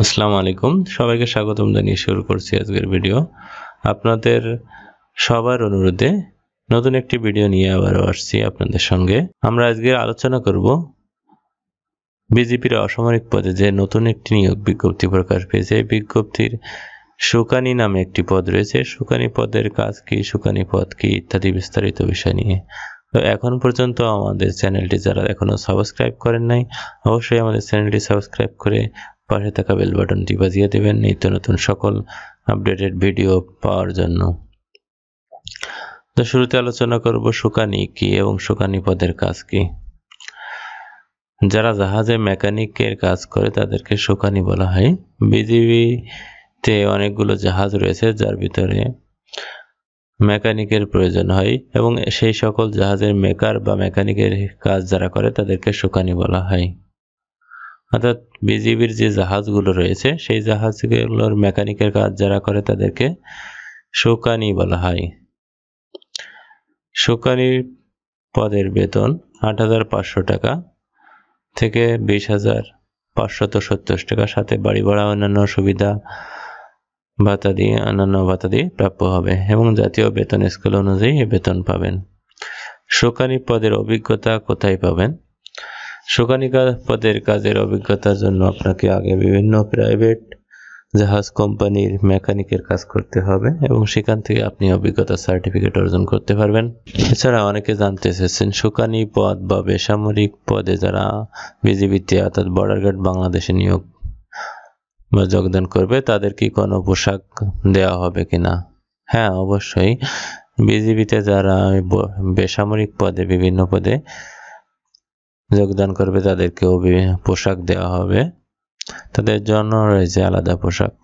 আসসালামু আলাইকুম সবাইকে স্বাগতম জানিয়ে শুরু করছি আজকের ভিডিও আপনাদের সবার অনুরোধে নতুন একটি ভিডিও নিয়ে আবারও আসছি আপনাদের সঙ্গে আমরা আজকে আলোচনা করব বিজেপির অসামরিক পদে যে নতুন একটি নিয়োগ বিজ্ঞপ্তি প্রকাশ পেয়েছে এই বিজ্ঞপ্তির সুকানি নামে একটি পদ রয়েছে সুকানি পদের কাজ কি সুকানি পদ কি ইত্যাদি বিস্তারিত বিষয় নিয়ে তো এখন পর্যন্ত আমাদের চ্যানেলটি যারা এখনও সাবস্ক্রাইব করেন নাই অবশ্যই আমাদের চ্যানেলটি সাবস্ক্রাইব করে পাশে থাকা বেল বাটনটি বাজিয়ে দেবেন নিত্য নতুন সকল আপডেটেড ভিডিও পাওয়ার জন্য তো শুরুতে আলোচনা করব শুকানি কি এবং শুকানি পদের কাজ কি যারা জাহাজে মেকানিকের কাজ করে তাদেরকে শুকানি বলা হয় বিজিবিতে অনেকগুলো জাহাজ রয়েছে যার ভিতরে মেকানিকের প্রয়োজন হয় এবং সেই সকল জাহাজের মেকার বা মেকানিকের কাজ যারা করে তাদেরকে শুকানি বলা হয় অর্থাৎ বিজিবির যে জাহাজগুলো রয়েছে সেই জাহাজগুলোর মেকানিকের কাজ যারা করে তাদেরকে শোকানি বলা হয় শোকানি পদের বেতন আট টাকা থেকে বিশ হাজার পাঁচশত সত্তর টাকা সাথে বাড়ি ভাড়া অন্যান্য সুবিধা ভাতা দিয়ে অন্যান্য ভাতা দিয়ে প্রাপ্য হবে এবং জাতীয় বেতন স্কেল অনুযায়ী বেতন পাবেন শোকানি পদের অভিজ্ঞতা কোথায় পাবেন সুকানিকা পদের কাজের অভিজ্ঞতার জন্য আপনাকে আগে বিভিন্ন প্রাইভেট জাহাজ কোম্পানির মেকানিকের কাজ করতে হবে এবং সেখান থেকে আপনি অভিজ্ঞতা সার্টিফিকেট অর্জন করতে পারবেন এছাড়া অনেকে জানতে চেয়েছেন সুকানি পদ বা বেসামরিক পদে যারা বিজিবিতে অর্থাৎ বর্ডার গার্ড বাংলাদেশে নিয়োগ বা যোগদান করবে তাদের কি কোনো পোশাক দেওয়া হবে কিনা হ্যাঁ অবশ্যই বিজিবিতে যারা বেসামরিক পদে বিভিন্ন পদে যোগদান করবে তাদেরকেও পোশাক দেওয়া হবে তাদের জন্য রয়েছে আলাদা পোশাক